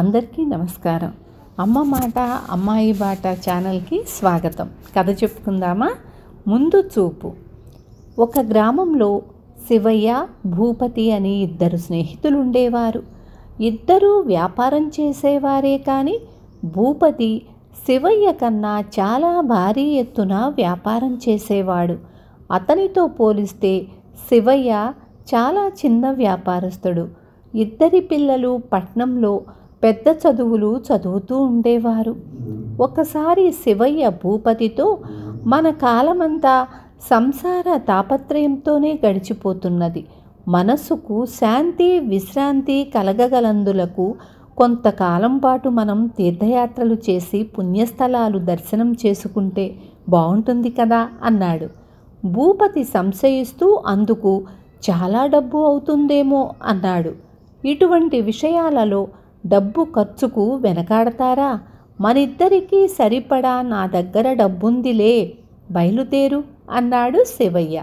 అందరికీ నమస్కారం అమ్మ మాట అమ్మాయి బాట ఛానల్కి స్వాగతం కథ చెప్పుకుందామా ముందు చూపు ఒక గ్రామంలో శివయ్య భూపతి అని ఇద్దరు స్నేహితులు ఉండేవారు ఇద్దరూ వ్యాపారం చేసేవారే కానీ భూపతి శివయ్య కన్నా చాలా భారీ ఎత్తున వ్యాపారం చేసేవాడు అతనితో పోలిస్తే శివయ్య చాలా చిన్న వ్యాపారస్తుడు ఇద్దరి పిల్లలు పట్నంలో పెద్ద చదువులు చదువుతూ ఉండేవారు ఒకసారి శివయ్య భూపతితో మన కాలమంతా సంసార తాపత్రయంతోనే గడిచిపోతున్నది మనసుకు శాంతి విశ్రాంతి కలగగలందులకు కొంతకాలం పాటు మనం తీర్థయాత్రలు చేసి పుణ్యస్థలాలు దర్శనం చేసుకుంటే బాగుంటుంది కదా అన్నాడు భూపతి సంశయిస్తూ అందుకు చాలా డబ్బు అవుతుందేమో అన్నాడు ఇటువంటి విషయాలలో డబ్బు ఖర్చుకు వెనకాడతారా మనిద్దరికీ సరిపడా నా దగ్గర డబ్బుందిలే బయలుదేరు అన్నాడు శివయ్య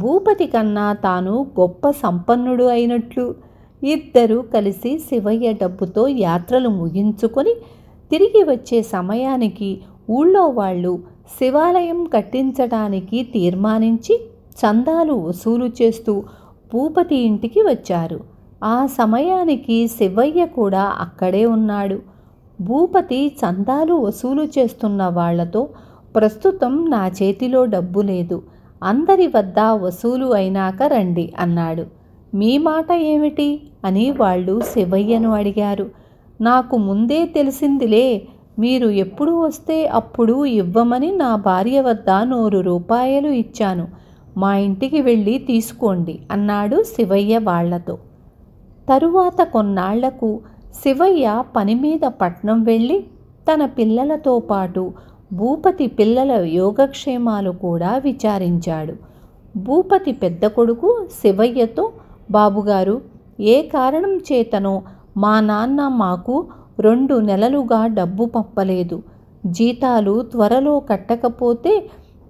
భూపతి కన్నా తాను గొప్ప సంపన్నుడు అయినట్లు ఇద్దరూ కలిసి శివయ్య డబ్బుతో యాత్రలు ముగించుకొని తిరిగి వచ్చే సమయానికి ఊళ్ళో వాళ్ళు శివాలయం కట్టించడానికి తీర్మానించి చందాలు వసూలు చేస్తూ భూపతి ఇంటికి వచ్చారు ఆ సమయానికి శివయ్య కూడా అక్కడే ఉన్నాడు భూపతి చందాలు వసూలు చేస్తున్న వాళ్లతో ప్రస్తుతం నా చేతిలో డబ్బు లేదు అందరి వద్ద వసూలు అయినాక రండి అన్నాడు మీ మాట ఏమిటి అని వాళ్ళు శివయ్యను అడిగారు నాకు ముందే తెలిసిందిలే మీరు ఎప్పుడు వస్తే అప్పుడు ఇవ్వమని నా భార్య వద్ద నూరు రూపాయలు ఇచ్చాను మా ఇంటికి వెళ్ళి తీసుకోండి అన్నాడు శివయ్య వాళ్లతో తరువాత కొన్నాళ్లకు శివయ్య పని మీద పట్నం వెళ్ళి తన పిల్లలతో పాటు భూపతి పిల్లల యోగక్షేమాలు కూడా విచారించాడు భూపతి పెద్ద కొడుకు శివయ్యతో బాబుగారు ఏ కారణం చేతనో మా నాన్న మాకు రెండు నెలలుగా డబ్బు పంపలేదు జీతాలు త్వరలో కట్టకపోతే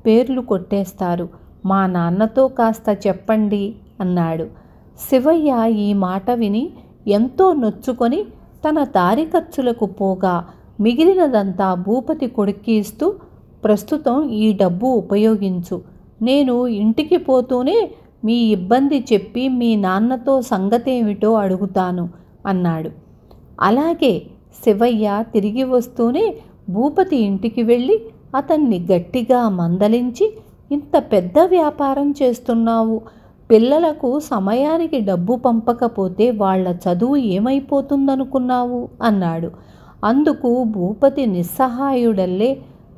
పేర్లు కొట్టేస్తారు మా నాన్నతో కాస్త చెప్పండి అన్నాడు శివయ్య ఈ మాట విని ఎంతో నొచ్చుకొని తన దారి ఖర్చులకు పోగా మిగిలినదంతా భూపతి కొడుక్కి ఇస్తూ ప్రస్తుతం ఈ డబ్బు ఉపయోగించు నేను ఇంటికి పోతూనే మీ ఇబ్బంది చెప్పి మీ నాన్నతో సంగతేమిటో అడుగుతాను అన్నాడు అలాగే శివయ్య తిరిగి వస్తూనే భూపతి ఇంటికి వెళ్ళి అతన్ని గట్టిగా మందలించి ఇంత పెద్ద వ్యాపారం చేస్తున్నావు పిల్లలకు సమయానికి డబ్బు పంపకపోతే వాళ్ళ చదువు ఏమైపోతుందనుకున్నావు అన్నాడు అందుకు భూపతి నిస్సహాయుడల్లే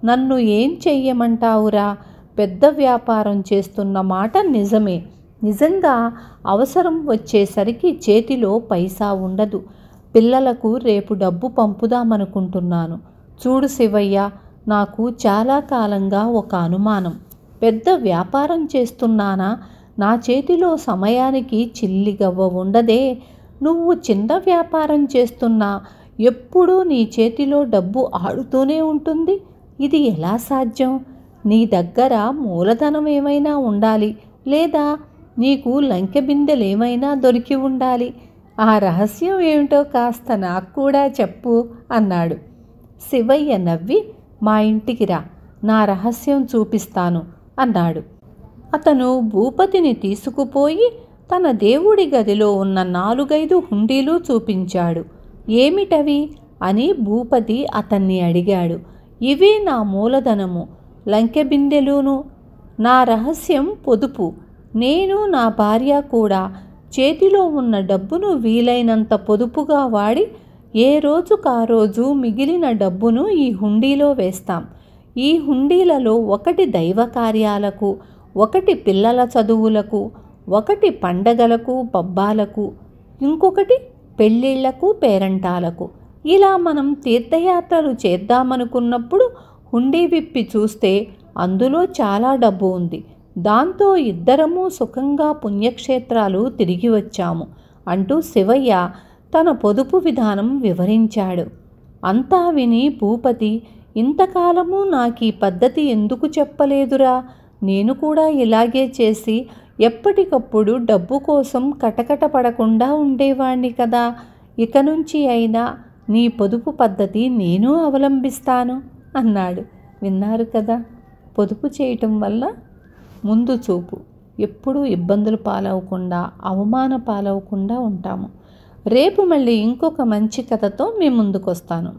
నన్ను ఏం చెయ్యమంటావురా పెద్ద వ్యాపారం చేస్తున్న మాట నిజమే నిజంగా అవసరం వచ్చేసరికి చేతిలో పైసా ఉండదు పిల్లలకు రేపు డబ్బు పంపుదామనుకుంటున్నాను చూడు శివయ్య నాకు చాలా కాలంగా ఒక అనుమానం పెద్ద వ్యాపారం చేస్తున్నానా నా చేతిలో సమయానికి చిల్లిగవ్వ ఉండదే నువ్వు చిన్న వ్యాపారం చేస్తున్నా ఎప్పుడూ నీ చేతిలో డబ్బు ఆడుతూనే ఉంటుంది ఇది ఎలా సాధ్యం నీ దగ్గర మూలధనం ఏమైనా ఉండాలి లేదా నీకు లంకెబిందెలేమైనా దొరికి ఉండాలి ఆ రహస్యం ఏమిటో కాస్త నాకు కూడా చెప్పు అన్నాడు శివయ్య నవ్వి మా ఇంటికి రా నా రహస్యం చూపిస్తాను అన్నాడు అతను భూపతిని తీసుకుపోయి తన దేవుడి గదిలో ఉన్న నాలుగైదు హుండీలు చూపించాడు ఏమిటవి అని భూపతి అతన్ని అడిగాడు ఇవి నా మూలధనము లంకెబిందెలును నా రహస్యం పొదుపు నేను నా భార్య కూడా చేతిలో ఉన్న డబ్బును వీలైనంత పొదుపుగా వాడి ఏ రోజు కా రోజు మిగిలిన డబ్బును ఈ హుండీలో వేస్తాం ఈ హుండీలలో ఒకటి దైవ కార్యాలకు ఒకటి పిల్లల చదువులకు ఒకటి పండగలకు పబ్బాలకు ఇంకొకటి పెళ్ళిళ్లకు పేరంటాలకు ఇలా మనం తీర్థయాత్రలు చేద్దామనుకున్నప్పుడు హుండీ విప్పి చూస్తే అందులో చాలా డబ్బు ఉంది దాంతో ఇద్దరము సుఖంగా పుణ్యక్షేత్రాలు తిరిగి వచ్చాము అంటూ శివయ్య తన పొదుపు విధానం వివరించాడు అంతా విని భూపతి ఇంతకాలము నాకు ఈ పద్ధతి ఎందుకు చెప్పలేదురా నేను కూడా ఇలాగే చేసి ఎప్పటికప్పుడు డబ్బు కోసం కటకట పడకుండా ఉండేవాణ్ణి కదా ఇక నుంచి అయినా నీ పొదుపు పద్ధతి నేను అవలంబిస్తాను అన్నాడు విన్నారు కదా పొదుపు చేయటం వల్ల ముందు చూపు ఎప్పుడూ ఇబ్బందులు పాలవకుండా అవమాన పాలవకుండా ఉంటాము రేపు మళ్ళీ ఇంకొక మంచి కథతో మీ ముందుకొస్తాను